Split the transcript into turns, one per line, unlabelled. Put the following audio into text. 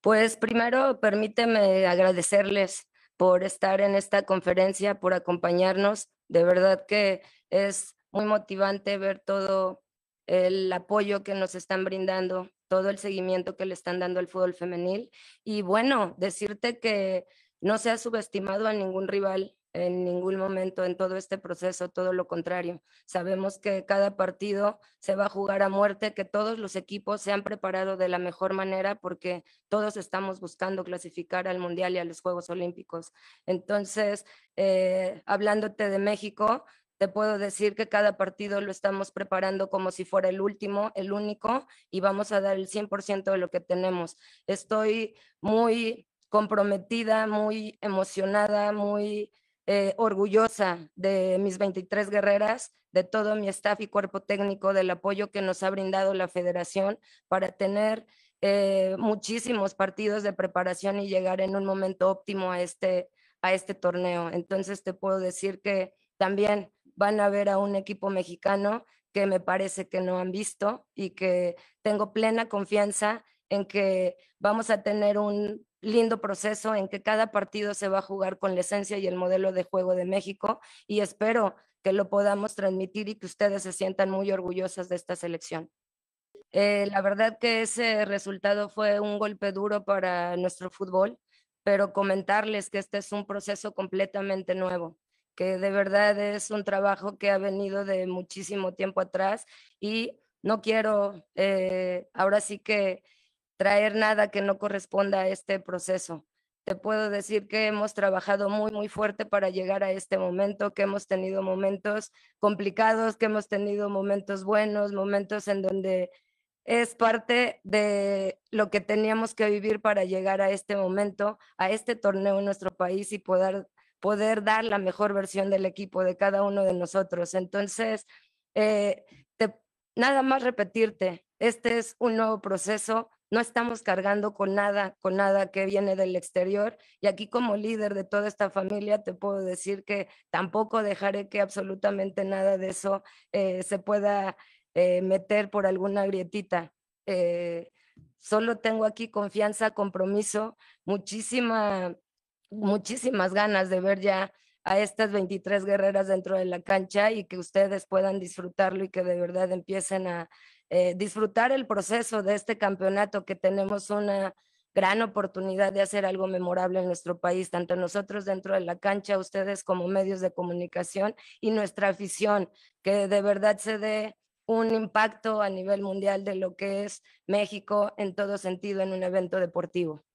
Pues primero, permíteme agradecerles por estar en esta conferencia, por acompañarnos. De verdad que es muy motivante ver todo el apoyo que nos están brindando, todo el seguimiento que le están dando al fútbol femenil. Y bueno, decirte que no se ha subestimado a ningún rival en ningún momento en todo este proceso, todo lo contrario. Sabemos que cada partido se va a jugar a muerte, que todos los equipos se han preparado de la mejor manera porque todos estamos buscando clasificar al Mundial y a los Juegos Olímpicos. Entonces, eh, hablándote de México, te puedo decir que cada partido lo estamos preparando como si fuera el último, el único, y vamos a dar el 100% de lo que tenemos. Estoy muy comprometida, muy emocionada, muy eh, orgullosa de mis 23 guerreras, de todo mi staff y cuerpo técnico, del apoyo que nos ha brindado la federación para tener eh, muchísimos partidos de preparación y llegar en un momento óptimo a este, a este torneo. Entonces te puedo decir que también van a ver a un equipo mexicano que me parece que no han visto y que tengo plena confianza en que vamos a tener un lindo proceso en que cada partido se va a jugar con la esencia y el modelo de juego de México y espero que lo podamos transmitir y que ustedes se sientan muy orgullosas de esta selección. Eh, la verdad que ese resultado fue un golpe duro para nuestro fútbol, pero comentarles que este es un proceso completamente nuevo que de verdad es un trabajo que ha venido de muchísimo tiempo atrás y no quiero eh, ahora sí que traer nada que no corresponda a este proceso. Te puedo decir que hemos trabajado muy, muy fuerte para llegar a este momento, que hemos tenido momentos complicados, que hemos tenido momentos buenos, momentos en donde es parte de lo que teníamos que vivir para llegar a este momento, a este torneo en nuestro país y poder, poder dar la mejor versión del equipo, de cada uno de nosotros. Entonces, eh, nada más repetirte, este es un nuevo proceso, no estamos cargando con nada, con nada que viene del exterior. Y aquí como líder de toda esta familia te puedo decir que tampoco dejaré que absolutamente nada de eso eh, se pueda eh, meter por alguna grietita. Eh, solo tengo aquí confianza, compromiso, muchísima, muchísimas ganas de ver ya a estas 23 guerreras dentro de la cancha y que ustedes puedan disfrutarlo y que de verdad empiecen a, eh, disfrutar el proceso de este campeonato que tenemos una gran oportunidad de hacer algo memorable en nuestro país, tanto nosotros dentro de la cancha, ustedes como medios de comunicación y nuestra afición, que de verdad se dé un impacto a nivel mundial de lo que es México en todo sentido en un evento deportivo.